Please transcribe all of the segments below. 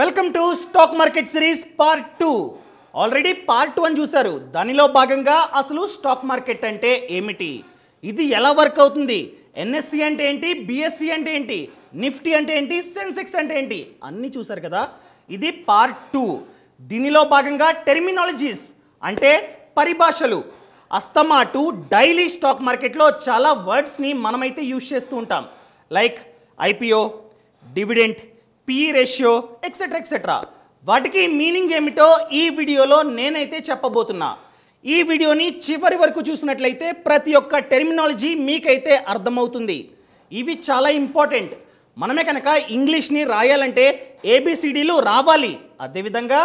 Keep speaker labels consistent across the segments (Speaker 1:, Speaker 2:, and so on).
Speaker 1: welcome to stock market series part two already part one చూశారు దానిలో భాగంగా అసలు స్టాక్ మార్కెట్ అంటే ఏమిటి ఇది ఎలా వర్క్ అవుతుంది ఎన్ఎస్సి అంటే ఏంటి బిఎస్సి అంటే ఏంటి నిఫ్టీ అంటే ఏంటి సెన్సెక్స్ అంటే ఏంటి అన్నీ చూశారు కదా ఇది పార్ట్ టూ దీనిలో భాగంగా టెర్మినాలజీస్ అంటే పరిభాషలు అస్తమాటు డైలీ స్టాక్ మార్కెట్లో చాలా వర్డ్స్ని మనమైతే యూజ్ చేస్తూ ఉంటాం like IPO dividend P ratio etcetera etcetera వాటికి మీనింగ్ ఏమిటో ఈ వీడియోలో నేనైతే చెప్పబోతున్నా ఈ వీడియోని చివరి వరకు చూసినట్లయితే ప్రతి ఒక్క టెర్మినాలజీ మీకైతే అర్థమవుతుంది ఇవి చాలా ఇంపార్టెంట్ మనమే కనుక ఇంగ్లీష్ని రాయాలంటే ఏబిసిడీలు రావాలి అదేవిధంగా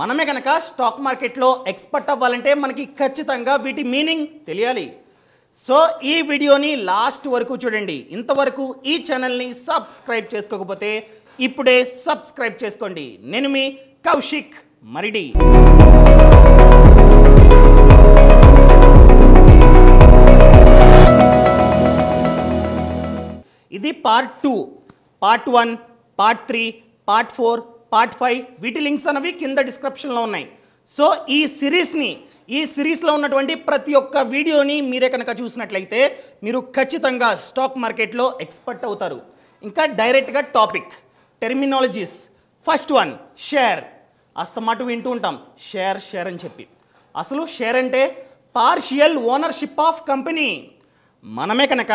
Speaker 1: మనమే కనుక స్టాక్ మార్కెట్లో ఎక్స్పర్ట్ అవ్వాలంటే మనకి ఖచ్చితంగా వీటి మీనింగ్ తెలియాలి సో ఈ వీడియోని లాస్ట్ వరకు చూడండి ఇంతవరకు ఈ ఛానల్ని సబ్స్క్రైబ్ చేసుకోకపోతే ఇప్పుడే సబ్స్క్రైబ్ చేసుకోండి నేను మీ కౌశిక్ మరిడి ఇది part two part one part three part four part five వీటి లింక్స్ అనేవి కింద డిస్క్రిప్షన్లో ఉన్నాయి సో ఈ సిరీస్ని ఈ సిరీస్లో ఉన్నటువంటి ప్రతి ఒక్క వీడియోని మీరే కనుక చూసినట్లయితే మీరు ఖచ్చితంగా స్టాక్ మార్కెట్లో ఎక్స్పర్ట్ అవుతారు ఇంకా డైరెక్ట్గా topic terminologies first one share అస్తమాట వింటూ ఉంటాం షేర్ షేర్ అని చెప్పి అసలు షేర్ అంటే పార్షియల్ ఓనర్షిప్ ఆఫ్ కంపెనీ మనమే కనుక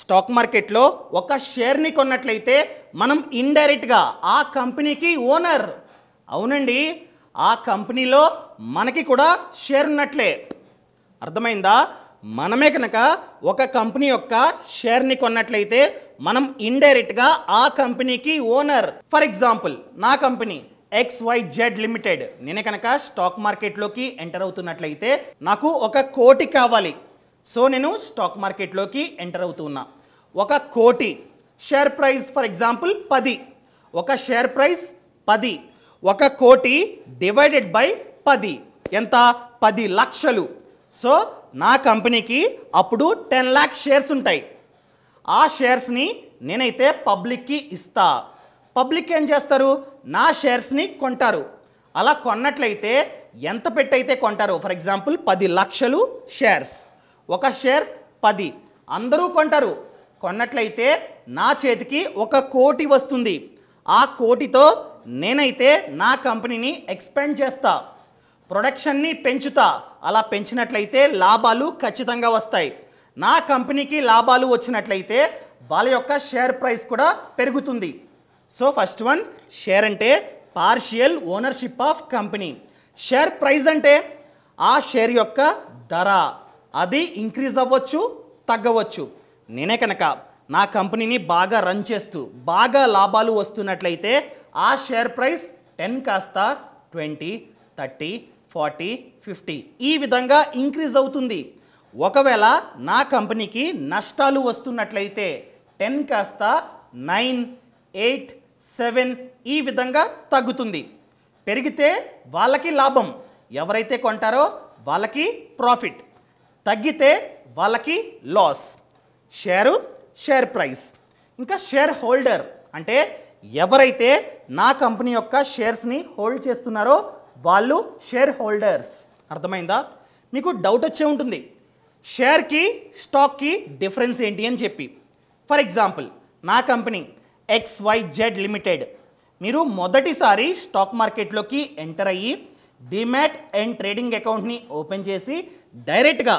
Speaker 1: స్టాక్ మార్కెట్లో ఒక షేర్ని కొన్నట్లయితే మనం ఇండైరెక్ట్గా ఆ కంపెనీకి ఓనర్ అవునండి ఆ కంపెనీలో మనకి కూడా షేర్ ఉన్నట్లే అర్థమైందా మనమే కనుక ఒక కంపెనీ యొక్క షేర్ని కొన్నట్లయితే మనం ఇండైరెక్ట్గా ఆ కంపెనీకి ఓనర్ ఫర్ ఎగ్జాంపుల్ నా company X Y Z limited నేనే కనుక స్టాక్ మార్కెట్లోకి ఎంటర్ అవుతున్నట్లయితే నాకు ఒక కోటి కావాలి సో నేను స్టాక్ మార్కెట్లోకి ఎంటర్ అవుతున్నా ఒక కోటి షేర్ ప్రైస్ ఫర్ ఎగ్జాంపుల్ పది ఒక షేర్ ప్రైస్ పది ఒక కోటి డివైడెడ్ బై పది ఎంత పది లక్షలు సో నా కంపెనీకి అప్పుడు టెన్ ల్యాక్ షేర్స్ ఉంటాయి ఆ షేర్స్ని నేనైతే పబ్లిక్కి ఇస్తా పబ్లిక్ ఏం చేస్తారు నా షేర్స్ని కొంటారు అలా కొన్నట్లయితే ఎంత పెట్టయితే కొంటారు ఫర్ ఎగ్జాంపుల్ పది లక్షలు షేర్స్ ఒక షేర్ పది అందరూ కొంటారు కొన్నట్లయితే నా చేతికి ఒక కోటి వస్తుంది ఆ కోటితో నేనైతే నా కంపెనీని ఎక్స్పెండ్ చేస్తాను ప్రొడక్షన్ని పెంచుతా అలా పెంచినట్లయితే లాభాలు ఖచ్చితంగా వస్తాయి నా కంపెనీకి లాభాలు వచ్చినట్లయితే వాళ్ళ యొక్క షేర్ ప్రైస్ కూడా పెరుగుతుంది సో ఫస్ట్ వన్ షేర్ అంటే partial ownership of company share price అంటే ఆ షేర్ యొక్క ధర అది ఇంక్రీజ్ అవ్వచ్చు తగ్గవచ్చు నేనే కనుక నా కంపెనీని బాగా రన్ చేస్తూ బాగా లాభాలు వస్తున్నట్లయితే ఆ షేర్ ప్రైస్ టెన్ కాస్త ట్వంటీ థర్టీ ఫార్టీ ఫిఫ్టీ ఈ విధంగా ఇంక్రీజ్ అవుతుంది ఒకవేళ నా కంపెనీకి నష్టాలు వస్తున్నట్లయితే టెన్ కాస్త నైన్ ఎయిట్ సెవెన్ ఈ విధంగా తగ్గుతుంది పెరిగితే వాళ్ళకి లాభం ఎవరైతే కొంటారో వాళ్ళకి ప్రాఫిట్ తగ్గితే వాళ్ళకి లాస్ షేరు షేర్ ప్రైస్ ఇంకా షేర్ హోల్డర్ అంటే ఎవరైతే నా కంపెనీ యొక్క షేర్స్ని హోల్డ్ చేస్తున్నారో వాళ్ళు షేర్ హోల్డర్స్ అర్థమైందా మీకు డౌట్ వచ్చే ఉంటుంది షేర్కి స్టాక్కి డిఫరెన్స్ ఏంటి అని చెప్పి ఫర్ ఎగ్జాంపుల్ నా కంపెనీ జెడ్ లిమిటెడ్ మీరు మొదటిసారి స్టాక్ మార్కెట్లోకి ఎంటర్ అయ్యి డిమాట్ అండ్ ట్రేడింగ్ అకౌంట్ని ఓపెన్ చేసి డైరెక్ట్గా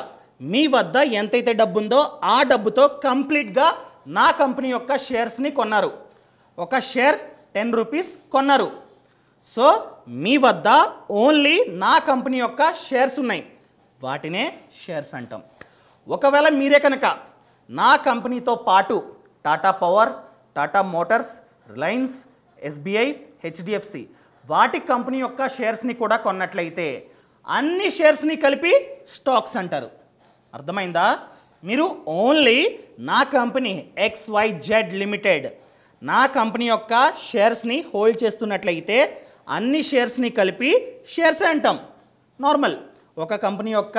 Speaker 1: మీ వద్ద ఎంతైతే డబ్బు ఉందో ఆ డబ్బుతో కంప్లీట్గా నా కంపెనీ యొక్క షేర్స్ని కొన్నారు ఒక షేర్ టెన్ రూపీస్ కొన్నారు సో మీ వద్ద ఓన్లీ నా కంపెనీ యొక్క షేర్స్ ఉన్నాయి వాటినే షేర్స్ అంటాం ఒకవేళ మీరే కనుక నా కంపెనీతో పాటు Tata Power Tata Motors Reliance SBI HDFC వాటి కంపెనీ యొక్క షేర్స్ని కూడా కొన్నట్లయితే అన్ని షేర్స్ని కలిపి స్టాక్స్ అంటారు అర్థమైందా మీరు ఓన్లీ నా కంపెనీ ఎక్స్వైజెడ్ లిమిటెడ్ నా కంపెనీ యొక్క షేర్స్ని హోల్డ్ చేస్తున్నట్లయితే అన్ని షేర్స్ని కలిపి షేర్స్ అంటాం నార్మల్ ఒక కంపెనీ యొక్క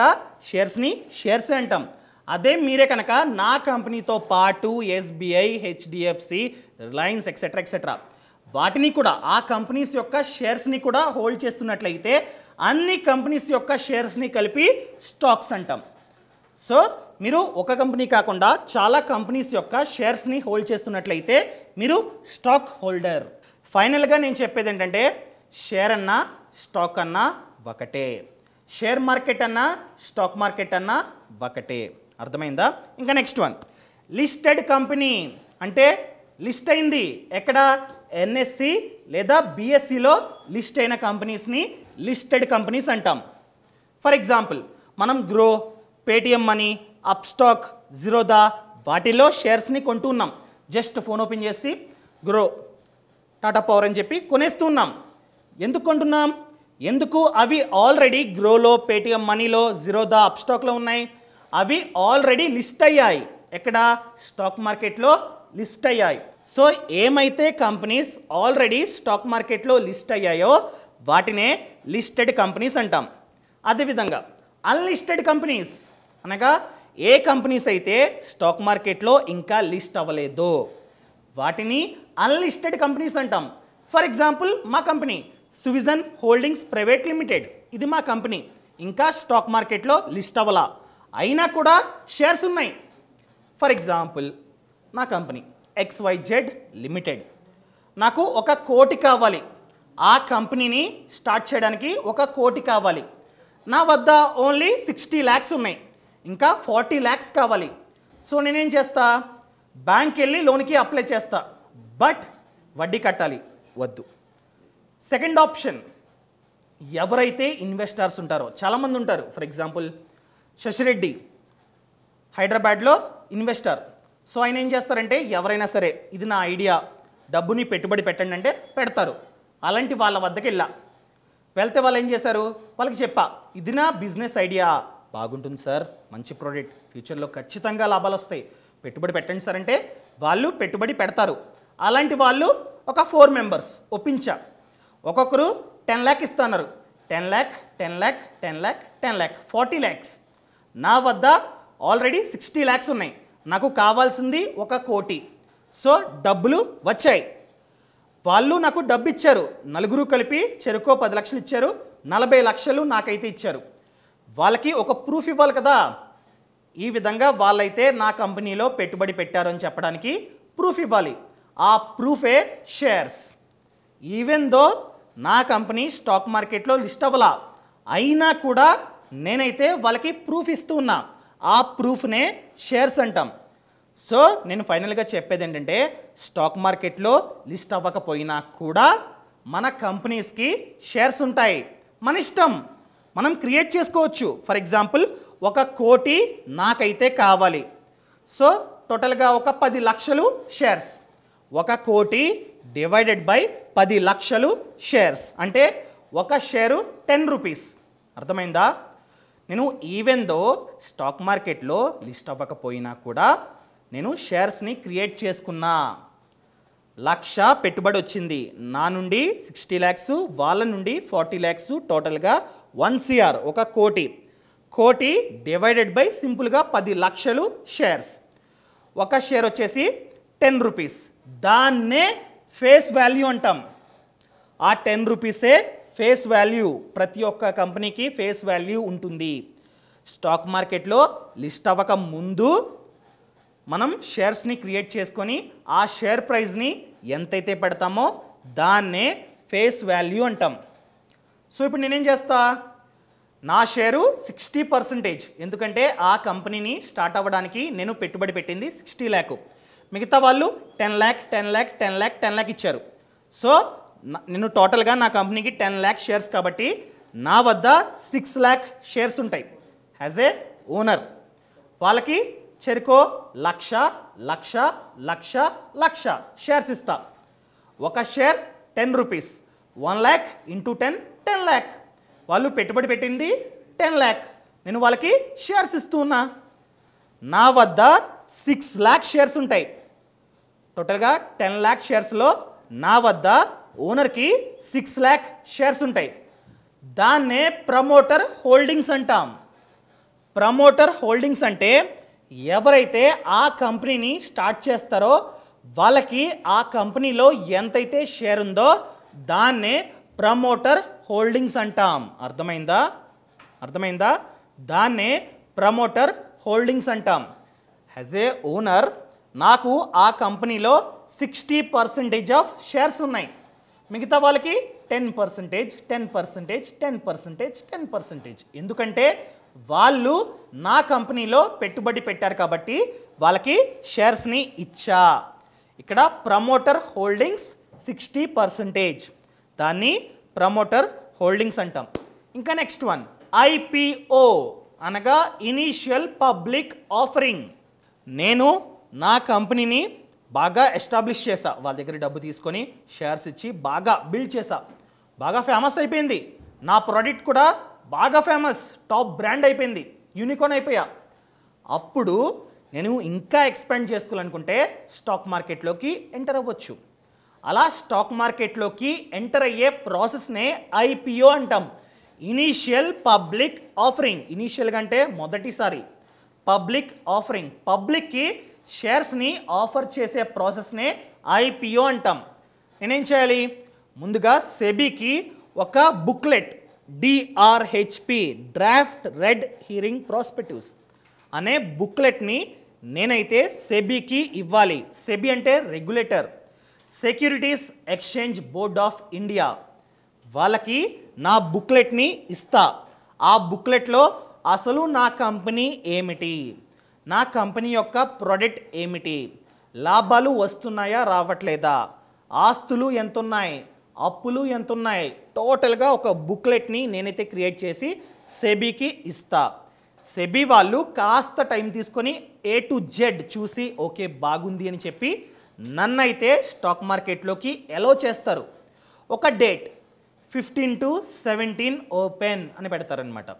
Speaker 1: షేర్స్ని షేర్స్ అంటాం అదే మీరే కనుక నా కంపెనీతో పాటు SBI HDFC Reliance etcetera etcetera వాటిని కూడా ఆ కంపెనీస్ యొక్క షేర్స్ని కూడా హోల్డ్ చేస్తున్నట్లయితే అన్ని కంపెనీస్ యొక్క షేర్స్ని కలిపి స్టాక్స్ అంటాం సో మీరు ఒక కంపెనీ కాకుండా చాలా కంపెనీస్ యొక్క షేర్స్ని హోల్డ్ చేస్తున్నట్లయితే మీరు స్టాక్ హోల్డర్ ఫైనల్గా నేను చెప్పేది ఏంటంటే షేర్ అన్నా స్టాక్ అన్నా ఒకటే షేర్ మార్కెట్ అన్నా స్టాక్ మార్కెట్ అన్నా ఒకటే అర్థమైందా ఇంకా నెక్స్ట్ వన్ లిస్టెడ్ కంపెనీ అంటే లిస్ట్ అయింది ఎక్కడ ఎన్ఎస్సి లేదా బిఎస్సిలో లిస్ట్ అయిన కంపెనీస్ని లిస్టెడ్ కంపెనీస్ అంటాం ఫర్ ఎగ్జాంపుల్ మనం Groww Paytm Money Upstox Zerodha వాటిలో షేర్స్ని కొంటూ ఉన్నాం జస్ట్ ఫోన్ ఓపెన్ చేసి గ్రో టాటా పవర్ అని చెప్పి కొనేస్తూ ఉన్నాం ఎందుకు కొంటున్నాం ఎందుకు అవి ఆల్రెడీ గ్రోలో పేటిఎం మనీలో అప్ స్టాక్లో ఉన్నాయి అవి ఆల్రెడీ లిస్ట్ అయ్యాయి ఎక్కడ స్టాక్ మార్కెట్లో లిస్ట్ అయ్యాయి సో ఏమైతే కంపెనీస్ ఆల్రెడీ స్టాక్ మార్కెట్లో లిస్ట్ అయ్యాయో వాటినే లిస్టెడ్ కంపెనీస్ అంటాం అదేవిధంగా అన్లిస్టెడ్ కంపెనీస్ అనగా ఏ కంపెనీస్ అయితే స్టాక్ మార్కెట్లో ఇంకా లిస్ట్ అవ్వలేదో వాటిని అన్లిస్టెడ్ కంపెనీస్ అంటాం ఫర్ ఎగ్జాంపుల్ మా company Suvision holdings private limited ఇది మా కంపెనీ ఇంకా స్టాక్ మార్కెట్లో లిస్ట్ అవ్వలా అయినా కూడా షేర్స్ ఉన్నాయి ఫర్ ఎగ్జాంపుల్ నా కంపెనీ ఎక్స్వైజెడ్ లిమిటెడ్ నాకు ఒక కోటి కావాలి ఆ కంపెనీని స్టార్ట్ చేయడానికి ఒక కోటి కావాలి నా వద్ద ఓన్లీ సిక్స్టీ ల్యాక్స్ ఉన్నాయి ఇంకా ఫార్టీ ల్యాక్స్ కావాలి సో నేనేం చేస్తా బ్యాంక్ వెళ్ళి లోన్కి అప్లై చేస్తా బట్ వడ్డీ కట్టాలి వద్దు సెకండ్ ఆప్షన్ ఎవరైతే ఇన్వెస్టర్స్ ఉంటారో చాలామంది ఉంటారు ఫర్ ఎగ్జాంపుల్ శశిరెడ్డి హైదరాబాద్లో ఇన్వెస్టర్ సో ఆయన ఏం చేస్తారంటే ఎవరైనా సరే ఇది నా ఐడియా డబ్బుని పెట్టుబడి పెట్టండి అంటే పెడతారు అలాంటి వాళ్ళ వద్దకి వెళ్ళా వెళ్తే వాళ్ళు ఏం చేశారు వాళ్ళకి చెప్పా ఇది నా బిజినెస్ ఐడియా బాగుంటుంది సార్ మంచి ప్రోడక్ట్ ఫ్యూచర్లో ఖచ్చితంగా లాభాలు వస్తాయి పెట్టుబడి పెట్టండి సార్ అంటే వాళ్ళు పెట్టుబడి పెడతారు అలాంటి వాళ్ళు ఒక ఫోర్ మెంబర్స్ ఒప్పించా ఒక్కొక్కరు టెన్ ల్యాక్ ఇస్తున్నారు ten lakh ten lakh ten lakh ten lakh forty lakhs నా వద్ద ఆల్రెడీ సిక్స్టీ ల్యాక్స్ ఉన్నాయి నాకు కావాల్సింది ఒక కోటి సో డబ్బులు వచ్చాయి వాళ్ళు నాకు డబ్బు ఇచ్చారు నలుగురు కలిపి చెరుకో పది లక్షలు ఇచ్చారు నలభై లక్షలు నాకైతే ఇచ్చారు వాళ్ళకి ఒక ప్రూఫ్ ఇవ్వాలి కదా ఈ విధంగా వాళ్ళైతే నా కంపెనీలో పెట్టుబడి పెట్టారు అని చెప్పడానికి ప్రూఫ్ ఇవ్వాలి ఆ ప్రూఫే షేర్స్ ఈవెన్ దో నా కంపెనీ స్టాక్ మార్కెట్లో లిస్ట్ అవ్వలా అయినా కూడా నేనైతే వాళ్ళకి ప్రూఫ్ ఇస్తూ ఉన్నా ఆ ప్రూఫ్నే షేర్స్ అంటాం సో నేను ఫైనల్గా చెప్పేది ఏంటంటే స్టాక్ మార్కెట్లో లిస్ట్ అవ్వకపోయినా కూడా మన కంపెనీస్కి షేర్స్ ఉంటాయి మన ఇష్టం మనం క్రియేట్ చేసుకోవచ్చు ఫర్ ఎగ్జాంపుల్ ఒక కోటి నాకైతే కావాలి సో టోటల్గా ఒక పది లక్షలు షేర్స్ ఒక కోటి డివైడెడ్ బై పది లక్షలు షేర్స్ అంటే ఒక షేరు టెన్ రూపీస్ అర్థమైందా నేను ఈవెన్ స్టాక్ మార్కెట్లో లిస్ట్ అవ్వకపోయినా కూడా నేను షేర్స్ని క్రియేట్ చేసుకున్నా లక్ష పెట్టుబడి వచ్చింది నా నుండి సిక్స్టీ ల్యాక్స్ వాళ్ళ నుండి ఫార్టీ ల్యాక్స్ టోటల్గా వన్ సిఆర్ ఒక కోటి కోటి డివైడెడ్ బై సింపుల్గా పది లక్షలు షేర్స్ ఒక షేర్ వచ్చేసి టెన్ రూపీస్ దాన్నే ఫేస్ వాల్యూ అంటాం ఆ టెన్ రూపీసే ఫేస్ వాల్యూ ప్రతి ఒక్క కంపెనీకి ఫేస్ వాల్యూ ఉంటుంది స్టాక్ మార్కెట్లో లిస్ట్ అవ్వక ముందు మనం షేర్స్ని క్రియేట్ చేసుకొని ఆ షేర్ ప్రైస్ని ఎంతైతే పెడతామో దాన్నే ఫేస్ వాల్యూ అంటాం సో ఇప్పుడు నేనేం చేస్తా నా షేరు సిక్స్టీ పర్సెంటేజ్ ఎందుకంటే ఆ కంపెనీని స్టార్ట్ అవ్వడానికి నేను పెట్టుబడి పెట్టింది సిక్స్టీ ల్యాక్ మిగతా వాళ్ళు ten lakh ten lakh ten lakh ten lakh ఇచ్చారు సో నేను టోటల్గా నా కంపెనీకి టెన్ ల్యాక్ షేర్స్ కాబట్టి నా వద్ద సిక్స్ ల్యాక్ షేర్స్ ఉంటాయి యాజ్ ఏ ఓనర్ వాళ్ళకి చెరుకో లక్ష లక్ష లక్ష లక్ష షేర్స్ ఇస్తా ఒక share ten rupees one lakh into ten ten lakh వాళ్ళు పెట్టుబడి పెట్టింది టెన్ ల్యాక్ నేను వాళ్ళకి షేర్స్ ఇస్తూ ఉన్నా నా వద్ద సిక్స్ ల్యాక్ షేర్స్ ఉంటాయి టోటల్గా టెన్ ల్యాక్ షేర్స్లో నా వద్ద ఓనర్కి సిక్స్ ల్యాక్ షేర్స్ ఉంటాయి దాన్నే ప్రమోటర్ హోల్డింగ్స్ అంటాం ప్రమోటర్ హోల్డింగ్స్ అంటే ఎవరైతే ఆ కంపెనీని స్టార్ట్ చేస్తారో వాళ్ళకి ఆ కంపెనీలో ఎంతైతే షేర్ ఉందో దాన్నే ప్రమోటర్ హోల్డింగ్స్ అంటాం అర్థమైందా అర్థమైందా దాన్నే ప్రమోటర్ హోల్డింగ్స్ అంటాం హ్యాజ్ ఏ ఓనర్ నాకు ఆ కంపెనీలో సిక్స్టీ పర్సంటేజ్ ఆఫ్ షేర్స్ ఉన్నాయి మిగతా వాళ్ళకి ten percentage ten percentage ten percentage ten percentage ఎందుకంటే వాళ్ళు నా కంపెనీలో పెట్టుబడి పెట్టారు కాబట్టి వాళ్ళకి షేర్స్ని ఇచ్చా ఇక్కడ ప్రమోటర్ హోల్డింగ్స్ సిక్స్టీ పర్సంటేజ్ దాన్ని ప్రమోటర్ హోల్డింగ్స్ అంటాం ఇంకా నెక్స్ట్ వన్ ఐపిఓ అనగా ఇనీషియల్ పబ్లిక్ ఆఫరింగ్ నేను నా కంపెనీని బాగా ఎస్టాబ్లిష్ చేశా వాళ్ళ దగ్గర డబ్బు తీసుకొని షేర్స్ ఇచ్చి బాగా బిల్డ్ చేశా బాగా ఫేమస్ అయిపోయింది నా ప్రోడక్ట్ కూడా బాగా ఫేమస్ టాప్ బ్రాండ్ అయిపోయింది యూనికాన్ అయిపోయా అప్పుడు నేను ఇంకా ఎక్స్పాండ్ చేసుకోవాలనుకుంటే స్టాక్ మార్కెట్లోకి ఎంటర్ అవ్వచ్చు అలా స్టాక్ మార్కెట్లోకి ఎంటర్ అయ్యే ప్రాసెస్నే ఐపీఓ అంటాం ఇనీషియల్ పబ్లిక్ ఆఫరింగ్ ఇనీషియల్గా అంటే మొదటిసారి పబ్లిక్ ఆఫరింగ్ పబ్లిక్కి షేర్స్ని ఆఫర్ చేసే ప్రాసెస్నే ఐపిఓ అంటాం నేనేం చేయాలి ముందుగా సెబీకి ఒక booklet DRHP draft red herring prospectives అనే బుక్లెట్ని నేనైతే సెబీకి ఇవ్వాలి సెబీ అంటే regulator securities exchange board of India వాళ్ళకి నా బుక్లెట్ని ఇస్తా ఆ బుక్లెట్లో అసలు నా కంపెనీ ఏమిటి నా కంపెనీ యొక్క ప్రోడక్ట్ ఏమిటి లాభాలు వస్తున్నాయా రావట్లేదా ఆస్తులు ఎంతున్నాయి అప్పులు ఎంతున్నాయి టోటల్గా ఒక బుక్లెట్ని నేనైతే క్రియేట్ చేసి సెబీకి ఇస్తా సెబీ వాళ్ళు కాస్త టైం తీసుకొని ఏ టు జెడ్ చూసి ఓకే బాగుంది అని చెప్పి నన్నైతే స్టాక్ మార్కెట్లోకి ఎలో చేస్తారు ఒక date fifteen to seventeen open అని పెడతారనమాట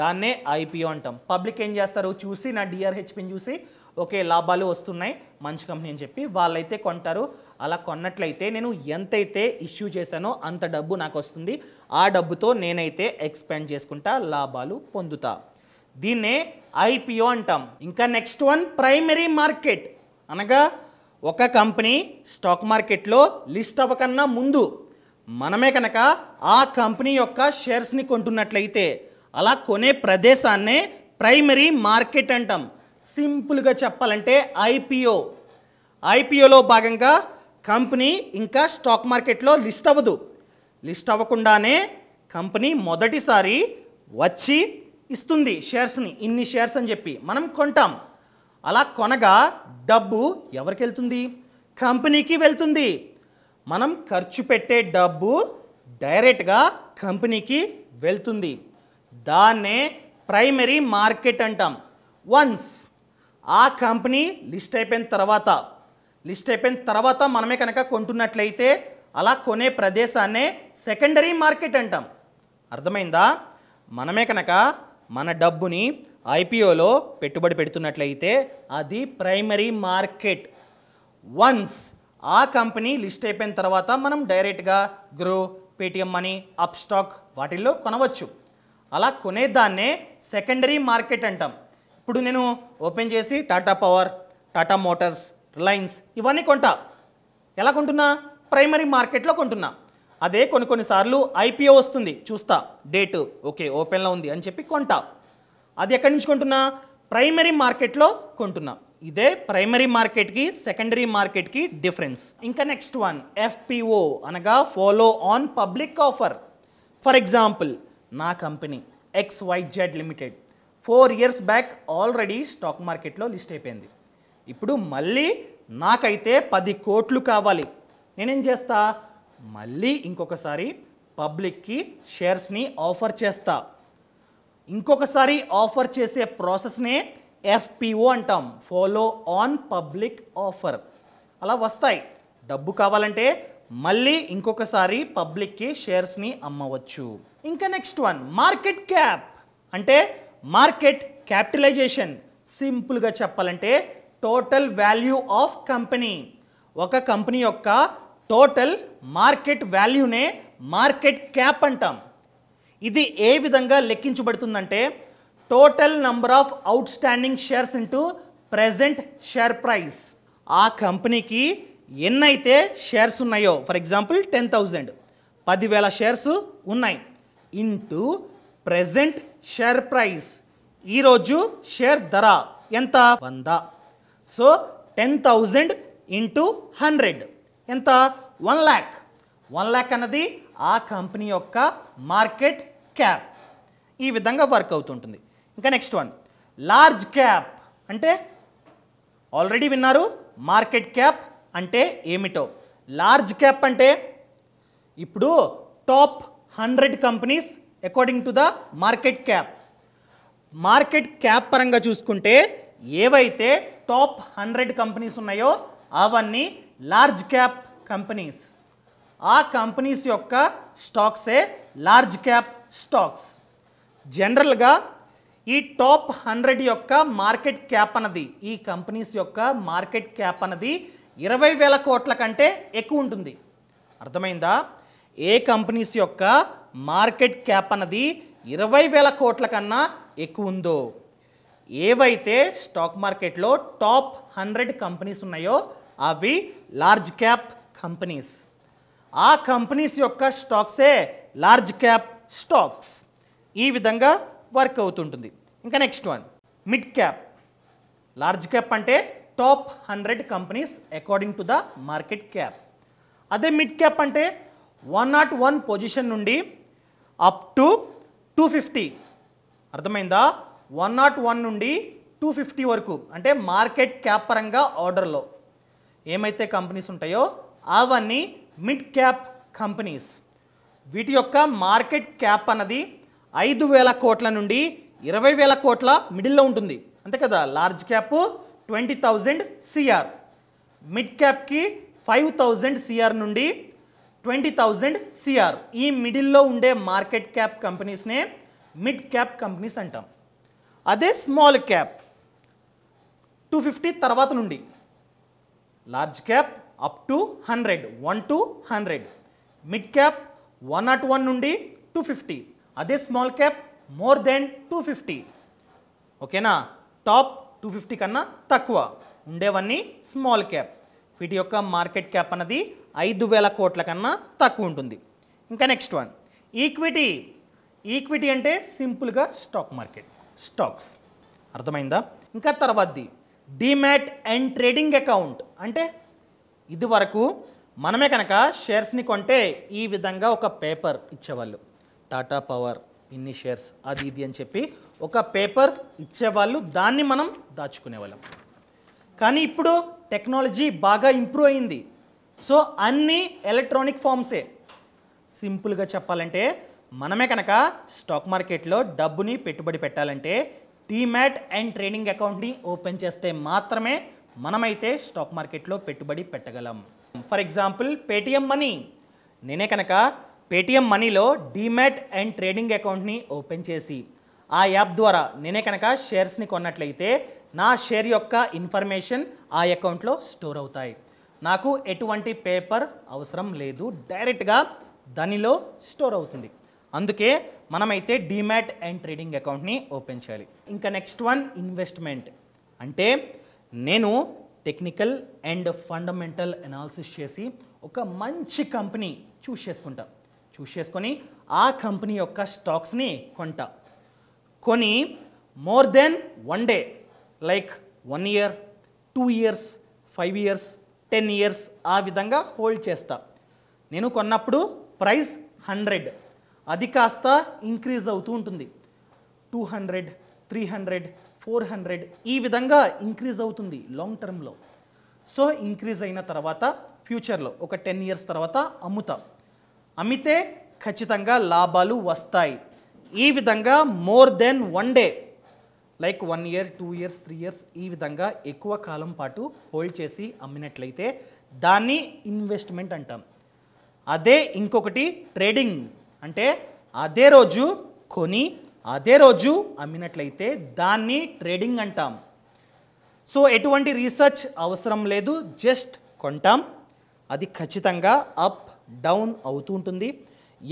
Speaker 1: దాన్నే ఐపీఓ అంటాం పబ్లిక్ ఏం చేస్తారు చూసి నా డిఆర్హెచ్పిని చూసి ఓకే లాభాలు వస్తున్నాయి మంచి కంపెనీ అని చెప్పి వాళ్ళైతే కొంటారు అలా కొన్నట్లయితే నేను ఎంతైతే ఇష్యూ చేశానో అంత డబ్బు నాకు వస్తుంది ఆ డబ్బుతో నేనైతే ఎక్స్పెండ్ చేసుకుంటా లాభాలు పొందుతా దీన్నే ఐపీఓ అంటాం ఇంకా నెక్స్ట్ వన్ ప్రైమరీ మార్కెట్ అనగా ఒక కంపెనీ స్టాక్ మార్కెట్లో లిస్ట్ అవ్వకన్నా ముందు మనమే కనుక ఆ కంపెనీ యొక్క షేర్స్ని కొంటున్నట్లయితే అలా కొనే ప్రదేశాన్నే ప్రైమరీ మార్కెట్ అంటాం సింపుల్గా చెప్పాలంటే ఐపీఓ ఐపీఓలో భాగంగా కంపెనీ ఇంకా స్టాక్ మార్కెట్లో లిస్ట్ అవ్వదు లిస్ట్ అవ్వకుండానే కంపెనీ మొదటిసారి వచ్చి ఇస్తుంది షేర్స్ని ఇన్ని షేర్స్ అని చెప్పి మనం కొంటాం అలా కొనగా డబ్బు ఎవరికి వెళ్తుంది కంపెనీకి వెళ్తుంది మనం ఖర్చు పెట్టే డబ్బు డైరెక్ట్గా కంపెనీకి వెళ్తుంది దాన్నే ప్రైమరీ మార్కెట్ అంటాం వన్స్ ఆ కంపెనీ లిస్ట్ అయిపోయిన తర్వాత లిస్ట్ అయిపోయిన తర్వాత మనమే కనుక కొంటున్నట్లయితే అలా కొనే ప్రదేశాన్నే సెకండరీ మార్కెట్ అంటాం అర్థమైందా మనమే కనుక మన డబ్బుని ఐపీఓలో పెట్టుబడి పెడుతున్నట్లయితే అది ప్రైమరీ మార్కెట్ వన్స్ ఆ కంపెనీ లిస్ట్ అయిపోయిన తర్వాత మనం డైరెక్ట్గా Groww Paytm Money Upstox వాటిల్లో కొనవచ్చు అలా కొనేదాన్నే సెకండరీ మార్కెట్ అంటాం ఇప్పుడు నేను ఓపెన్ చేసి టాటా పవర్ టాటా మోటార్స్ రిలయన్స్ ఇవన్నీ కొంటా ఎలా కొంటున్నా ప్రైమరీ మార్కెట్లో కొంటున్నా అదే కొన్ని కొన్నిసార్లు ఐపీఓ వస్తుంది చూస్తా డేటు ఓకే ఓపెన్లో ఉంది అని చెప్పి కొంటా అది ఎక్కడి నుంచి కొంటున్నా ప్రైమరీ మార్కెట్లో కొంటున్నా ఇదే ప్రైమరీ మార్కెట్కి సెకండరీ మార్కెట్కి డిఫరెన్స్ ఇంకా నెక్స్ట్ వన్ ఎఫ్పిఓ అనగా follow on public offer for example నా company X Y Z limited four years back already stock మార్కెట్లో లిస్ట్ అయిపోయింది ఇప్పుడు మళ్ళీ నాకైతే పది కోట్లు కావాలి నేనేం చేస్తా మళ్ళీ ఇంకొకసారి పబ్లిక్కి షేర్స్ని ఆఫర్ చేస్తా ఇంకొకసారి ఆఫర్ చేసే ప్రాసెస్నే ఎఫ్పిఓ అంటాం ఫాలో ఆన్ పబ్లిక్ ఆఫర్ అలా వస్తాయి డబ్బు కావాలంటే మళ్ళీ ఇంకొకసారి పబ్లిక్కి షేర్స్ని అమ్మవచ్చు ఇంకా నెక్స్ట్ వన్ మార్కెట్ క్యాప్ అంటే మార్కెట్ క్యాపిటలైజేషన్ సింపుల్గా చెప్పాలంటే టోటల్ వాల్యూ ఆఫ్ కంపెనీ ఒక కంపెనీ యొక్క టోటల్ మార్కెట్ వాల్యూనే మార్కెట్ క్యాప్ అంటాం ఇది ఏ విధంగా లెక్కించబడుతుందంటే total number of outstanding shares into present share price ఆ కంపెనీకి ఎన్నైతే షేర్స్ ఉన్నాయో ఫర్ ఎగ్జాంపుల్ టెన్ థౌజండ్ పదివేల షేర్స్ ఉన్నాయి ఇంటూ ప్రెజెంట్ షేర్ ప్రైస్ ఈరోజు షేర్ ధర ఎంత వంద so ten thousand into hundred ఎంత వన్ ల్యాక్ వన్ ల్యాక్ అన్నది ఆ కంపెనీ యొక్క మార్కెట్ క్యాప్ ఈ విధంగా వర్క్ అవుతుంటుంది ఇంకా నెక్స్ట్ వన్ లార్జ్ క్యాప్ అంటే ఆల్రెడీ విన్నారు మార్కెట్ క్యాప్ అంటే ఏమిటో లార్జ్ క్యాప్ అంటే ఇప్పుడు top hundred companies according to the market cap market cap పరంగా చూసుకుంటే ఏవైతే టాప్ హండ్రెడ్ కంపెనీస్ ఉన్నాయో అవన్నీ లార్జ్ క్యాప్ కంపెనీస్ ఆ కంపెనీస్ యొక్క స్టాక్సే లార్జ్ క్యాప్ స్టాక్స్ జనరల్గా ఈ టాప్ హండ్రెడ్ యొక్క మార్కెట్ క్యాప్ అన్నది ఈ కంపెనీస్ యొక్క మార్కెట్ క్యాప్ అన్నది ఇరవై వేల కోట్ల కంటే ఎక్కువ ఉంటుంది అర్థమైందా ఏ కంపెనీస్ యొక్క మార్కెట్ క్యాప్ అన్నది ఇరవై వేల కోట్ల కన్నా ఎక్కువ ఉందో ఏవైతే స్టాక్ మార్కెట్లో టాప్ హండ్రెడ్ కంపెనీస్ ఉన్నాయో అవి లార్జ్ క్యాప్ కంపెనీస్ ఆ కంపెనీస్ యొక్క స్టాక్సే లార్జ్ క్యాప్ స్టాక్స్ ఈ విధంగా వర్క్ అవుతుంటుంది ఇంకా next one mid cap large cap అంటే top hundred companies according to the market cap అదే మిడ్ క్యాప్ అంటే వన్ నాట్ వన్ పొజిషన్ నుండి అప్ టు టూ ఫిఫ్టీ అర్థమైందా వన్ నాట్ వన్ నుండి టూ ఫిఫ్టీ వరకు అంటే మార్కెట్ క్యాప్ పరంగా ఆర్డర్లో ఏమైతే కంపెనీస్ ఉంటాయో అవన్నీ మిడ్ క్యాప్ కంపెనీస్ వీటి యొక్క మార్కెట్ క్యాప్ అన్నది ఐదు వేల కోట్ల నుండి ఇరవై వేల కోట్ల మిడిల్లో ఉంటుంది అంతే కదా large cap twenty thousand CR mid క్యాప్కి ఫైవ్ థౌజండ్ సిఆర్ నుండి ట్వంటీ థౌజండ్ సిఆర్ ఈ మిడిల్లో ఉండే మార్కెట్ క్యాప్ కంపెనీస్నే మిడ్ క్యాప్ కంపెనీస్ అంటాం అదే స్మాల్ క్యాప్ టూ ఫిఫ్టీ తర్వాత నుండి large cap up to hundred one to hundred mid cap one not one నుండి టూ ఫిఫ్టీ అదే small cap more than two fifty ఓకేనా టాప్ టూ ఫిఫ్టీ కన్నా తక్కువ ఉండేవన్నీ small cap వీటి యొక్క మార్కెట్ క్యాప్ అన్నది ఐదు వేల కోట్ల కన్నా తక్కువ ఉంటుంది ఇంకా నెక్స్ట్ వన్ ఈక్విటీ ఈక్విటీ అంటే సింపుల్గా స్టాక్ మార్కెట్ స్టాక్స్ అర్థమైందా ఇంకా తర్వాతది డిమాట్ అండ్ ట్రేడింగ్ అకౌంట్ అంటే ఇది వరకు మనమే కనుక షేర్స్ని కొంటే ఈ విధంగా ఒక పేపర్ ఇచ్చేవాళ్ళు టాటా పవర్ ఇన్ని షేర్స్ అది ఇది అని చెప్పి ఒక పేపర్ ఇచ్చేవాళ్ళు దాన్ని మనం దాచుకునేవాళ్ళం కానీ ఇప్పుడు టెక్నాలజీ బాగా ఇంప్రూవ్ అయింది సో అన్నీ ఎలక్ట్రానిక్ ఫామ్సే సింపుల్గా చెప్పాలంటే మనమే కనుక స్టాక్ మార్కెట్లో డబ్బుని పెట్టుబడి పెట్టాలంటే టీమ్యాట్ అండ్ ట్రేడింగ్ అకౌంట్ని ఓపెన్ చేస్తే మాత్రమే మనమైతే స్టాక్ మార్కెట్లో పెట్టుబడి పెట్టగలం ఫర్ ఎగ్జాంపుల్ పేటిఎం మనీ నేనే కనుక పేటిఎం మనీలో డీమ్యాట్ అండ్ ట్రేడింగ్ అకౌంట్ని ఓపెన్ చేసి ఆ యాప్ ద్వారా నేనే కనుక షేర్స్ని కొన్నట్లయితే నా షేర్ యొక్క ఇన్ఫర్మేషన్ ఆ అకౌంట్లో స్టోర్ అవుతాయి నాకు ఎటువంటి పేపర్ అవసరం లేదు డైరెక్ట్గా దానిలో స్టోర్ అవుతుంది అందుకే మనమైతే డిమాట్ అండ్ ట్రేడింగ్ అకౌంట్ని ఓపెన్ చేయాలి ఇంకా నెక్స్ట్ వన్ ఇన్వెస్ట్మెంట్ అంటే నేను టెక్నికల్ అండ్ ఫండమెంటల్ అనాలిసిస్ చేసి ఒక మంచి కంపెనీ చూస్ చేసుకుంటా చూస్ చేసుకొని ఆ కంపెనీ యొక్క స్టాక్స్ని కొంటా కొని more than one day like one year two years five years ten years ఆ విధంగా హోల్డ్ చేస్తా నేను కొన్నప్పుడు ప్రైస్ హండ్రెడ్ అది కాస్త ఇంక్రీజ్ అవుతూ ఉంటుంది two hundred three hundred four hundred ఈ విధంగా ఇంక్రీజ్ అవుతుంది లాంగ్ టర్మ్లో సో ఇంక్రీజ్ అయిన తర్వాత ఫ్యూచర్లో ఒక టెన్ ఇయర్స్ తర్వాత అమ్ముతాం అమ్మితే ఖచ్చితంగా లాభాలు వస్తాయి ఈ విధంగా more than one day like one year two years three years ఈ విధంగా ఎక్కువ కాలం పాటు హోల్డ్ చేసి అమ్మినట్లయితే దాన్ని ఇన్వెస్ట్మెంట్ అంటాం అదే ఇంకొకటి ట్రేడింగ్ అంటే అదే రోజు కొని అదే రోజు అమ్మినట్లయితే దాన్ని ట్రేడింగ్ అంటాం సో ఎటువంటి రీసెర్చ్ అవసరం లేదు జస్ట్ కొంటాం అది ఖచ్చితంగా అప్ డౌన్ అవుతూ ఉంటుంది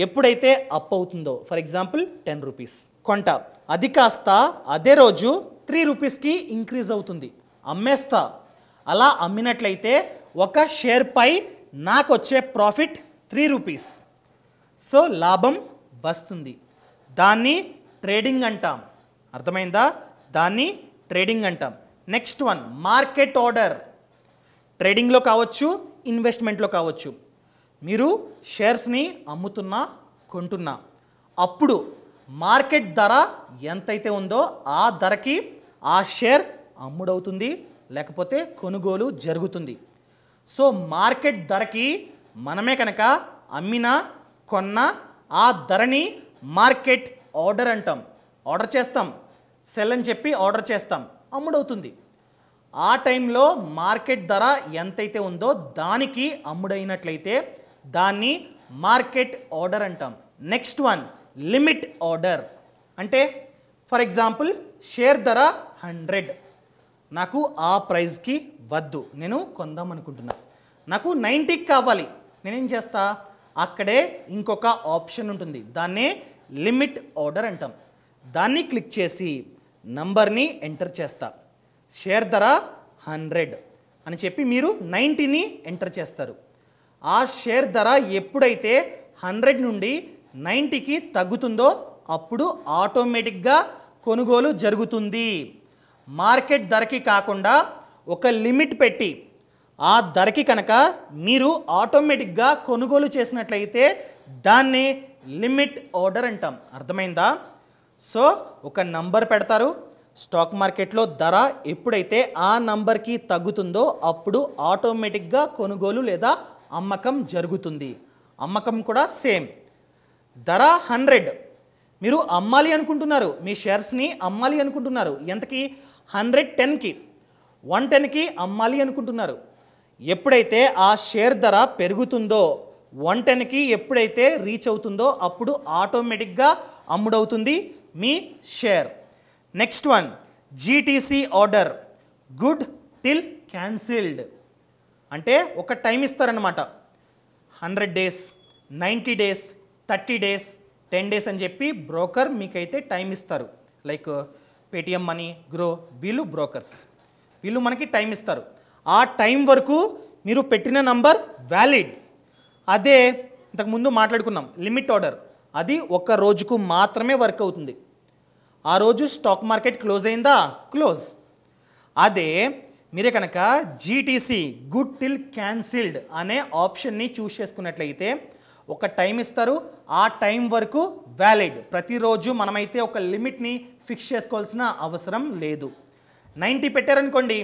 Speaker 1: ఎప్పుడైతే అప్ అవుతుందో ఫర్ ఎగ్జాంపుల్ టెన్ రూపీస్ కొంటాం అది కాస్త అదే రోజు త్రీ రూపీస్కి ఇంక్రీజ్ అవుతుంది అమ్మేస్తా అలా అమ్మినట్లయితే ఒక షేర్పై నాకు వచ్చే ప్రాఫిట్ త్రీ రూపీస్ సో లాభం వస్తుంది దాన్ని ట్రేడింగ్ అంటాం అర్థమైందా దాన్ని ట్రేడింగ్ అంటాం నెక్స్ట్ వన్ మార్కెట్ ఆర్డర్ ట్రేడింగ్లో కావచ్చు ఇన్వెస్ట్మెంట్లో కావచ్చు మీరు షేర్స్ని అమ్ముతున్నా కొంటున్నా అప్పుడు మార్కెట్ ధర ఎంతైతే ఉందో ఆ ధరకి ఆ షేర్ అమ్ముడవుతుంది లేకపోతే కొనుగోలు జరుగుతుంది సో మార్కెట్ ధరకి మనమే కనుక అమ్మినా కొన్న ఆ ధరని మార్కెట్ ఆర్డర్ అంటాం ఆర్డర్ చేస్తాం సెల్ అని చెప్పి ఆర్డర్ చేస్తాం అమ్ముడవుతుంది ఆ టైంలో మార్కెట్ ధర ఎంతైతే ఉందో దానికి అమ్ముడైనట్లయితే దాన్ని మార్కెట్ ఆర్డర్ అంటాం నెక్స్ట్ వన్ లిమిట్ ఆర్డర్ అంటే ఫర్ ఎగ్జాంపుల్ షేర్ ధర హండ్రెడ్ నాకు ఆ ప్రైస్కి వద్దు నేను కొందాం అనుకుంటున్నాను నాకు నైంటీకి కావాలి నేనేం చేస్తా అక్కడే ఇంకొక ఆప్షన్ ఉంటుంది దాన్నే లిమిట్ ఆర్డర్ అంటాం దాన్ని క్లిక్ చేసి నంబర్ని ఎంటర్ చేస్తా షేర్ ధర హండ్రెడ్ అని చెప్పి మీరు నైంటీని ఎంటర్ చేస్తారు ఆ షేర్ ధర ఎప్పుడైతే హండ్రెడ్ నుండి నైంటీకి తగ్గుతుందో అప్పుడు ఆటోమేటిక్గా కొనుగోలు జరుగుతుంది మార్కెట్ ధరకి కాకుండా ఒక లిమిట్ పెట్టి ఆ ధరకి కనుక మీరు ఆటోమేటిక్గా కొనుగోలు చేసినట్లయితే దాన్ని లిమిట్ ఆర్డర్ అంటాం అర్థమైందా సో ఒక నంబర్ పెడతారు స్టాక్ మార్కెట్లో ధర ఎప్పుడైతే ఆ నంబర్కి తగ్గుతుందో అప్పుడు ఆటోమేటిక్గా కొనుగోలు లేదా అమ్మకం జరుగుతుంది అమ్మకం కూడా సేమ్ ధర హండ్రెడ్ మీరు అమ్మాలి అనుకుంటున్నారు మీ షేర్స్ని అమ్మాలి అనుకుంటున్నారు ఎంతకి హండ్రెడ్ టెన్కి వన్ టెన్కి అమ్మాలి అనుకుంటున్నారు ఎప్పుడైతే ఆ షేర్ ధర పెరుగుతుందో వన్ టెన్కి ఎప్పుడైతే రీచ్ అవుతుందో అప్పుడు ఆటోమేటిక్గా అమ్ముడవుతుంది మీ share next one GTC order good till cancelled అంటే ఒక టైం ఇస్తారనమాట hundred days ninety days thirty days ten days అని చెప్పి బ్రోకర్ మీకైతే టైం ఇస్తారు లైక్ పేటిఎం మనీ గ్రో వీళ్ళు బ్రోకర్స్ వీళ్ళు మనకి టైం ఇస్తారు ఆ టైం వరకు మీరు పెట్టిన నంబర్ వ్యాలిడ్ అదే ఇంతకుముందు మాట్లాడుకున్నాం లిమిట్ ఆర్డర్ అది ఒక రోజుకు మాత్రమే వర్క్ అవుతుంది ఆ రోజు స్టాక్ మార్కెట్ క్లోజ్ అయిందా క్లోజ్ అదే మీరే కనుక జీటీసీ గుడ్ టిల్ క్యాన్సిల్డ్ అనే ఆప్షన్ని చూస్ చేసుకున్నట్లయితే ఒక టైం ఇస్తారు ఆ టైం వరకు వ్యాలిడ్ ప్రతిరోజు మనమైతే ఒక లిమిట్ని ఫిక్స్ చేసుకోవాల్సిన అవసరం లేదు నైంటీ పెట్టారనుకోండి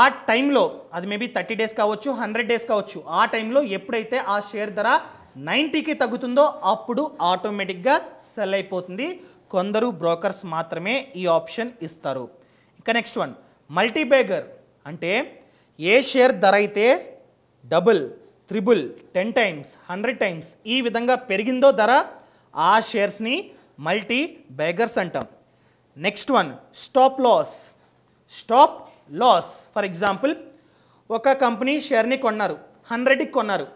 Speaker 1: ఆ టైంలో అది మేబీ థర్టీ డేస్ కావచ్చు హండ్రెడ్ డేస్ కావచ్చు ఆ టైంలో ఎప్పుడైతే ఆ షేర్ ధర నైంటీకి తగ్గుతుందో అప్పుడు ఆటోమేటిక్గా సెల్ అయిపోతుంది కొందరు బ్రోకర్స్ మాత్రమే ఈ ఆప్షన్ ఇస్తారు ఇక నెక్స్ట్ వన్ మల్టీబేగర్ అంటే ఏ షేర్ ధర అయితే double triple ten times hundred times ఈ విధంగా పెరిగిందో ధర ఆ షేర్స్ని మల్టీ బైగర్స్ అంటాం next one stop loss stop loss for example ఒక కంపెనీ షేర్ని కొన్నారు హండ్రెడ్కి కొన్నారు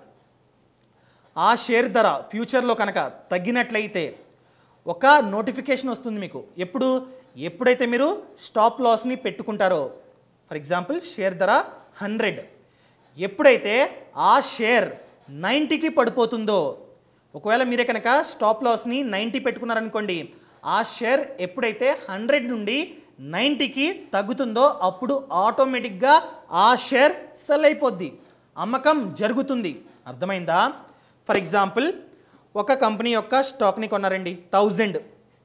Speaker 1: ఆ షేర్ ధర ఫ్యూచర్లో కనుక తగ్గినట్లయితే ఒక నోటిఫికేషన్ వస్తుంది మీకు ఎప్పుడు ఎప్పుడైతే మీరు స్టాప్ లాస్ని పెట్టుకుంటారో ఫర్ ఎగ్జాంపుల్ షేర్ ధర హండ్రెడ్ ఎప్పుడైతే ఆ షేర్ నైంటీకి పడిపోతుందో ఒకవేళ మీరే కనుక స్టాప్ లాస్ని నైంటీ పెట్టుకున్నారనుకోండి ఆ షేర్ ఎప్పుడైతే హండ్రెడ్ నుండి నైంటీకి తగ్గుతుందో అప్పుడు ఆటోమేటిక్గా ఆ షేర్ సెల్ అయిపోద్ది అమ్మకం జరుగుతుంది అర్థమైందా ఫర్ ఎగ్జాంపుల్ ఒక కంపెనీ యొక్క స్టాక్ని కొన్నారండి థౌజండ్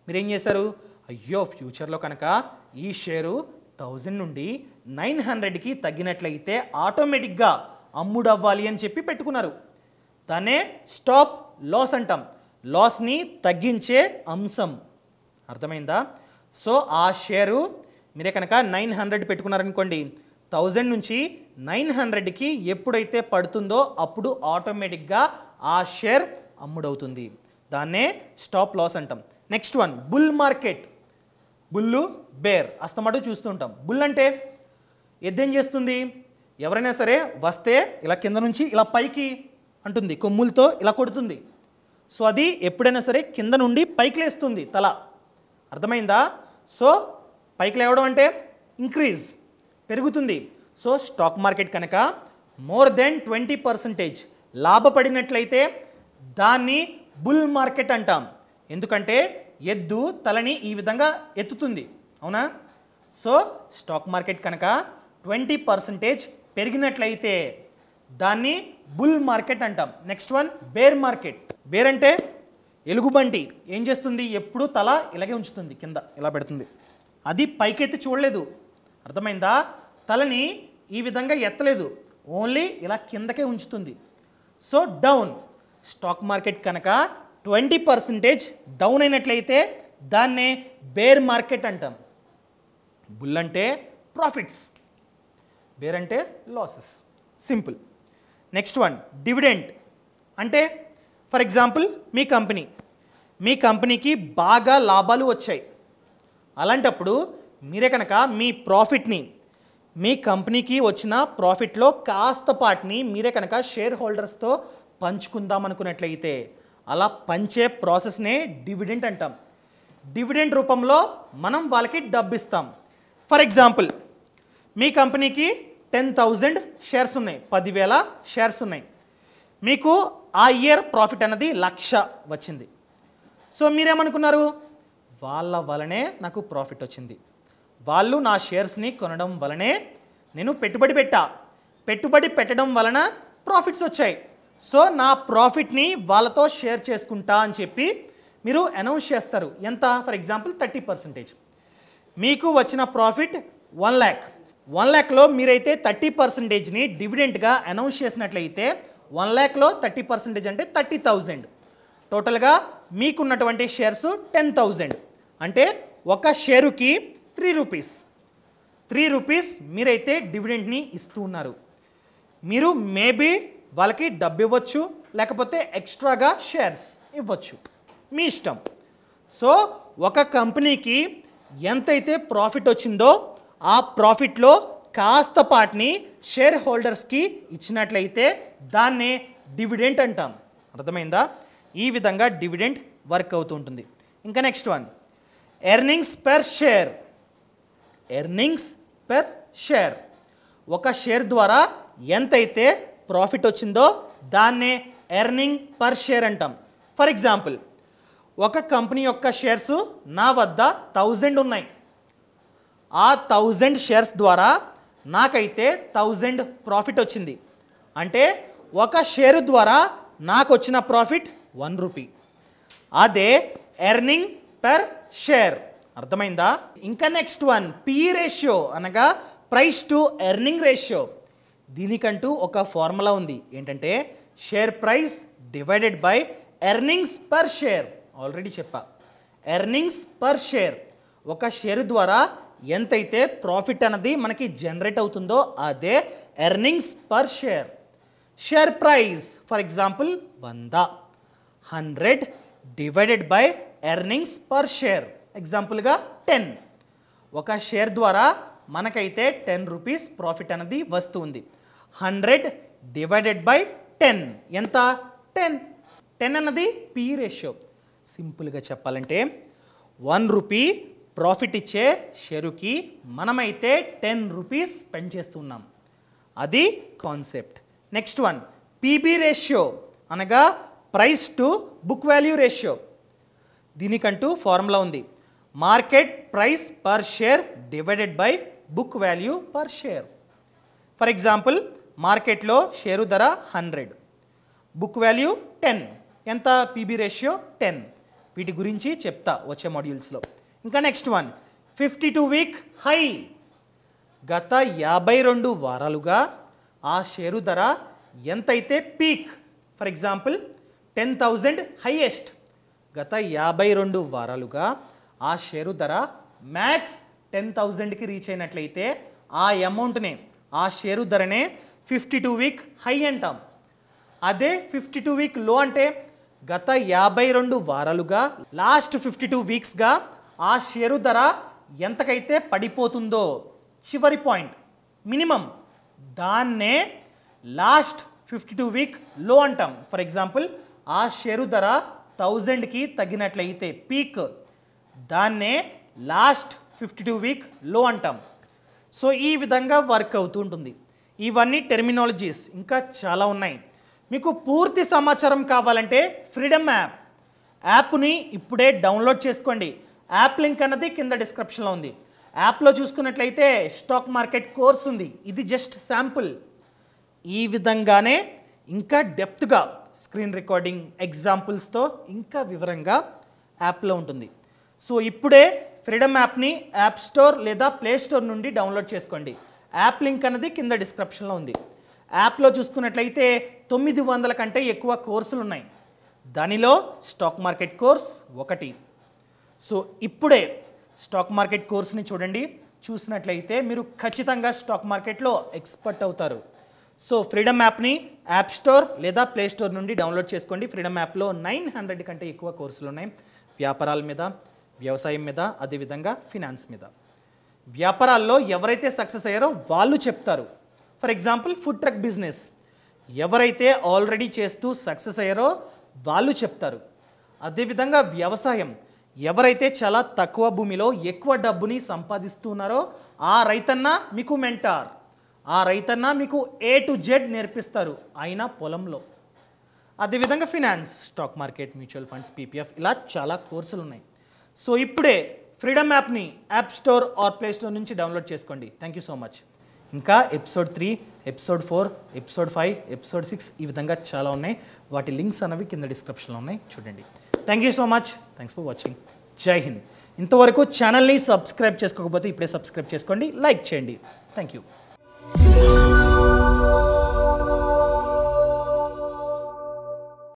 Speaker 1: మీరేం చేశారు అయ్యో ఫ్యూచర్లో కనుక ఈ షేరు థౌజండ్ నుండి నైన్ హండ్రెడ్కి తగ్గినట్లయితే ఆటోమేటిక్గా అమ్ముడవ్వాలి అని చెప్పి పెట్టుకున్నారు తనే స్టాప్ లాస్ అంటాం లాస్ని తగ్గించే అంశం అర్థమైందా సో ఆ షేరు మీరే కనుక నైన్ హండ్రెడ్ పెట్టుకున్నారనుకోండి థౌజండ్ నుంచి నైన్ హండ్రెడ్కి ఎప్పుడైతే పడుతుందో అప్పుడు ఆటోమేటిక్గా ఆ షేర్ అమ్ముడవుతుంది దాన్నే స్టాప్ లాస్ అంటాం next one bull market bull bear అస్తమాటు చూస్తుంటాం బుల్ అంటే ఎద్దేం చేస్తుంది ఎవరైనా సరే వస్తే ఇలా కింద నుంచి ఇలా పైకి అంటుంది కొమ్ములతో ఇలా కొడుతుంది సో అది ఎప్పుడైనా సరే కింద నుండి పైకి లేస్తుంది తల అర్థమైందా సో పైకి లేవడం అంటే ఇంక్రీజ్ పెరుగుతుంది సో స్టాక్ మార్కెట్ కనుక మోర్ దెన్ ట్వంటీ పర్సంటేజ్ లాభపడినట్లయితే దాన్ని బుల్ మార్కెట్ అంటాం ఎందుకంటే ఎద్దు తలని ఈ విధంగా ఎత్తుతుంది అవునా సో స్టాక్ మార్కెట్ కనుక ట్వంటీ పర్సంటేజ్ పెరిగినట్లయితే దాన్ని బుల్ మార్కెట్ అంటాం next one bear market bear అంటే ఎలుగుబంటి ఏం చేస్తుంది ఎప్పుడు తల ఇలాగే ఉంచుతుంది కింద ఇలా పెడుతుంది అది పైకెత్తి చూడలేదు అర్థమైందా తలని ఈ విధంగా ఎత్తలేదు ఓన్లీ ఇలా కిందకే ఉంచుతుంది సో డౌన్ స్టాక్ మార్కెట్ కనుక ట్వంటీ పర్సంటేజ్ డౌన్ అయినట్లయితే దాన్నే బేర్ మార్కెట్ అంటాం బుల్ అంటే ప్రాఫిట్స్ వేర్ అంటే losses simple next one dividend అంటే ఫర్ ఎగ్జాంపుల్ మీ కంపెనీ మీ కంపెనీకి బాగా లాభాలు వచ్చాయి అలాంటప్పుడు మీరే కనుక మీ ప్రాఫిట్ని మీ కంపెనీకి వచ్చిన ప్రాఫిట్లో కాస్త పాటిని మీరే కనుక షేర్ హోల్డర్స్తో పంచుకుందాం అనుకున్నట్లయితే అలా పంచే ప్రాసెస్నే డివిడెంట్ అంటాం డివిడెంట్ రూపంలో మనం వాళ్ళకి డబ్బిస్తాం ఫర్ ఎగ్జాంపుల్ మీ కంపెనీకి టెన్ థౌజండ్ షేర్స్ ఉన్నాయి పదివేల షేర్స్ ఉన్నాయి మీకు ఆ ఇయర్ ప్రాఫిట్ అన్నది లక్ష వచ్చింది సో మీరేమనుకున్నారు వాళ్ళ వలనే నాకు ప్రాఫిట్ వచ్చింది వాళ్ళు నా షేర్స్ని కొనడం వలనే నేను పెట్టుబడి పెట్టా పెట్టుబడి పెట్టడం వలన ప్రాఫిట్స్ వచ్చాయి సో నా ప్రాఫిట్ని వాళ్ళతో షేర్ చేసుకుంటా అని చెప్పి మీరు అనౌన్స్ చేస్తారు ఎంత ఫర్ ఎగ్జాంపుల్ థర్టీ పర్సెంటేజ్ మీకు వచ్చిన ప్రాఫిట్ వన్ ల్యాక్ వన్ ల్యాక్లో మీరైతే థర్టీ పర్సెంటేజ్ని డివిడెంట్గా అనౌన్స్ చేసినట్లయితే వన్ ల్యాక్లో థర్టీ పర్సెంటేజ్ అంటే థర్టీ థౌజండ్ టోటల్గా మీకున్నటువంటి షేర్స్ టెన్ థౌజండ్ అంటే ఒక షేరుకి త్రీ రూపీస్ త్రీ రూపీస్ మీరైతే డివిడెంట్ని ఇస్తూ ఉన్నారు మీరు మేబీ వాళ్ళకి డబ్బు ఇవ్వచ్చు లేకపోతే ఎక్స్ట్రాగా షేర్స్ ఇవ్వచ్చు మీ ఇష్టం సో ఒక కంపెనీకి ఎంతైతే ప్రాఫిట్ వచ్చిందో ఆ ప్రాఫిట్లో కాస్త పాటిని షేర్ హోల్డర్స్కి ఇచ్చినట్లయితే దాన్నే డివిడెంట్ అంటాం అర్థమైందా ఈ విధంగా డివిడెంట్ వర్క్ అవుతూ ఉంటుంది ఇంకా next one earnings per share earnings per share ఒక షేర్ ద్వారా ఎంతైతే ప్రాఫిట్ వచ్చిందో దాన్నే ఎర్నింగ్ పర్ షేర్ అంటాం ఫర్ ఎగ్జాంపుల్ ఒక కంపెనీ యొక్క షేర్స్ నా వద్ద థౌజండ్ ఉన్నాయి ఆ థౌజండ్ షేర్స్ ద్వారా నాకైతే థౌజండ్ ప్రాఫిట్ వచ్చింది అంటే ఒక షేర్ ద్వారా నాకు వచ్చిన ప్రాఫిట్ వన్ రూపీ అదే ఎర్నింగ్ పర్ షేర్ అర్థమైందా ఇంకా నెక్స్ట్ వన్ పీ రేషియో అనగా ప్రైస్ టు ఎర్నింగ్ రేషియో దీనికంటూ ఒక ఫార్ములా ఉంది ఏంటంటే share price divided by earnings per share already చెప్పా ఎర్నింగ్స్ పర్ షేర్ ఒక షేర్ ద్వారా ఎంతైతే ప్రాఫిట్ అన్నది మనకి జనరేట్ అవుతుందో అదే earnings per share share price for example వంద hundred divided by earnings per share ఎగ్జాంపుల్గా టెన్ ఒక షేర్ ద్వారా మనకైతే టెన్ రూపీస్ ప్రాఫిట్ అనేది వస్తుంది హండ్రెడ్ డివైడెడ్ బై టెన్ ఎంత టెన్ టెన్ అన్నది పీ రేషియో సింపుల్గా చెప్పాలంటే వన్ రూపీ ప్రాఫిట్ ఇచ్చే షేరుకి మనమైతే టెన్ రూపీస్ స్పెండ్ చేస్తున్నాం అది concept next one PB ratio అనగా price to book value ratio దీనికంటూ ఫార్ములా ఉంది market price per share divided by book value per share for example మార్కెట్లో షేరు ధర హండ్రెడ్ బుక్ వాల్యూ టెన్ ఎంత PB ratio ten వీటి గురించి చెప్తా వచ్చే మాడ్యూల్స్లో ఇంకా next one fifty two week high గత యాభై రెండు వారాలుగా ఆ షేరు ధర ఎంతైతే peak for example ten thousand highest గత యాభై రెండు వారాలుగా ఆ షేరు ధర మ్యాక్స్ టెన్ థౌజండ్కి రీచ్ అయినట్లయితే ఆ అమౌంట్నే ఆ షేరు ధరనే ఫిఫ్టీ టూ వీక్ హై అంటాం అదే ఫిఫ్టీ టూ వీక్ లో అంటే గత యాభై రెండు వారాలుగా లాస్ట్ ఫిఫ్టీ టూ వీక్స్గా ఆ షేరు ధర ఎంతకైతే పడిపోతుందో చివరి పాయింట్ మినిమం దాన్నే last fifty two week low అంటాం ఫర్ ఎగ్జాంపుల్ ఆ షేరు ధర థౌజండ్కి తగ్గినట్లయితే పీక్ దాన్నే last fifty two week low అంటాం సో ఈ విధంగా వర్క్ అవుతూ ఉంటుంది ఇవన్నీ టెర్మినాలజీస్ ఇంకా చాలా ఉన్నాయి మీకు పూర్తి సమాచారం కావాలంటే ఫ్రీడమ్ యాప్ యాప్ని ఇప్పుడే డౌన్లోడ్ చేసుకోండి యాప్ లింక్ అన్నది కింద డిస్క్రిప్షన్లో ఉంది యాప్లో చూసుకున్నట్లయితే స్టాక్ మార్కెట్ కోర్స్ ఉంది ఇది జస్ట్ శాంపుల్ ఈ విధంగానే ఇంకా డెప్త్గా స్క్రీన్ రికార్డింగ్ ఎగ్జాంపుల్స్తో ఇంకా వివరంగా యాప్లో ఉంటుంది సో ఇప్పుడే ఫ్రీడమ్ యాప్ని యాప్ స్టోర్ లేదా ప్లే స్టోర్ నుండి డౌన్లోడ్ చేసుకోండి యాప్ లింక్ అన్నది కింద డిస్క్రిప్షన్లో ఉంది యాప్లో చూసుకున్నట్లయితే తొమ్మిది వందల కంటే ఎక్కువ కోర్సులు ఉన్నాయి దానిలో స్టాక్ మార్కెట్ కోర్స్ ఒకటి సో ఇప్పుడే స్టాక్ మార్కెట్ కోర్స్ని చూడండి చూసినట్లయితే మీరు ఖచ్చితంగా స్టాక్ మార్కెట్లో ఎక్స్పర్ట్ అవుతారు సో ఫ్రీడమ్ యాప్ని యాప్ స్టోర్ లేదా ప్లే స్టోర్ నుండి డౌన్లోడ్ చేసుకోండి ఫ్రీడమ్ యాప్లో నైన్ హండ్రెడ్ కంటే ఎక్కువ కోర్సులు ఉన్నాయి వ్యాపారాల మీద వ్యవసాయం మీద అదేవిధంగా ఫినాన్స్ మీద వ్యాపారాల్లో ఎవరైతే సక్సెస్ అయ్యారో వాళ్ళు చెప్తారు for example food truck business ఎవరైతే ఆల్రెడీ చేస్తూ సక్సెస్ అయ్యారో వాళ్ళు చెప్తారు అదేవిధంగా వ్యవసాయం ఎవరైతే చాలా తక్కువ భూమిలో ఎక్కువ డబ్బుని సంపాదిస్తున్నారో ఆ రైతన్న మీకు మెంటార్ ఆ రైతన్న మీకు ఏ టు జెడ్ నేర్పిస్తారు ఆయన పొలంలో అదేవిధంగా finance stock market mutual funds PPF ఇలా చాలా కోర్సులు ఉన్నాయి సో ఇప్పుడే ఫ్రీడమ్ యాప్ని app store or play store నుంచి డౌన్లోడ్ చేసుకోండి థ్యాంక్ యూ సో మచ్ ఇంకా episode three episode four episode five episode six ఈ విధంగా చాలా ఉన్నాయి వాటి లింక్స్ అనేవి కింద డిస్క్రిప్షన్లో ఉన్నాయి చూడండి thank you so much thanks for watching జై హింద్ ఇంతవరకు ఛానల్ని సబ్స్క్రైబ్ చేసుకోకపోతే ఇప్పుడే సబ్స్క్రైబ్ చేసుకోండి లైక్ చేయండి థ్యాంక్ యూ